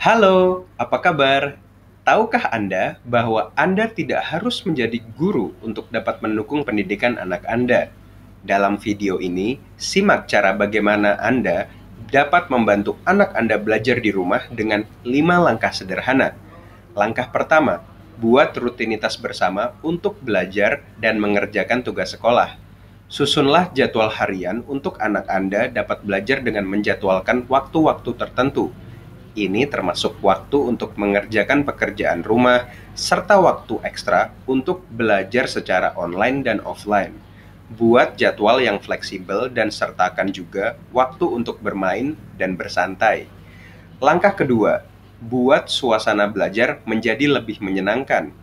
Halo, apa kabar? Tahukah Anda bahwa Anda tidak harus menjadi guru untuk dapat mendukung pendidikan anak Anda? Dalam video ini, simak cara bagaimana Anda dapat membantu anak Anda belajar di rumah dengan 5 langkah sederhana. Langkah pertama, buat rutinitas bersama untuk belajar dan mengerjakan tugas sekolah. Susunlah jadwal harian untuk anak Anda dapat belajar dengan menjadwalkan waktu-waktu tertentu ini termasuk waktu untuk mengerjakan pekerjaan rumah serta waktu ekstra untuk belajar secara online dan offline. Buat jadwal yang fleksibel dan sertakan juga waktu untuk bermain dan bersantai. Langkah kedua, buat suasana belajar menjadi lebih menyenangkan.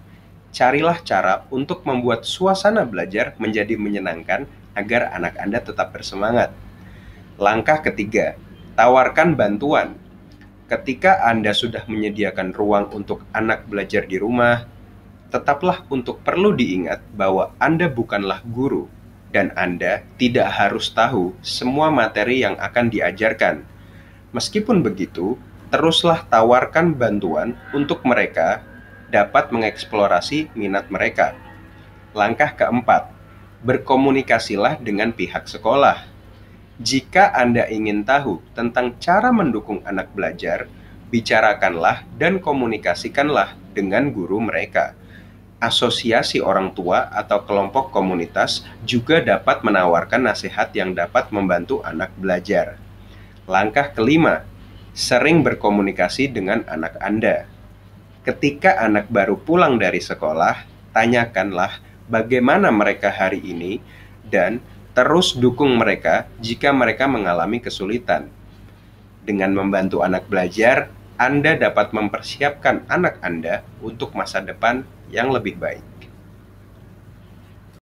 Carilah cara untuk membuat suasana belajar menjadi menyenangkan agar anak Anda tetap bersemangat. Langkah ketiga, tawarkan bantuan ketika Anda sudah menyediakan ruang untuk anak belajar di rumah, tetaplah untuk perlu diingat bahwa Anda bukanlah guru dan Anda tidak harus tahu semua materi yang akan diajarkan. Meskipun begitu, teruslah tawarkan bantuan untuk mereka dapat mengeksplorasi minat mereka. Langkah keempat, berkomunikasilah dengan pihak sekolah jika Anda ingin tahu tentang cara mendukung anak belajar, bicarakanlah dan komunikasikanlah dengan guru mereka. Asosiasi orang tua atau kelompok komunitas juga dapat menawarkan nasihat yang dapat membantu anak belajar. Langkah kelima, sering berkomunikasi dengan anak Anda. Ketika anak baru pulang dari sekolah, tanyakanlah bagaimana mereka hari ini dan terus dukung mereka jika mereka mengalami kesulitan. Dengan membantu anak belajar, Anda dapat mempersiapkan anak Anda untuk masa depan yang lebih baik.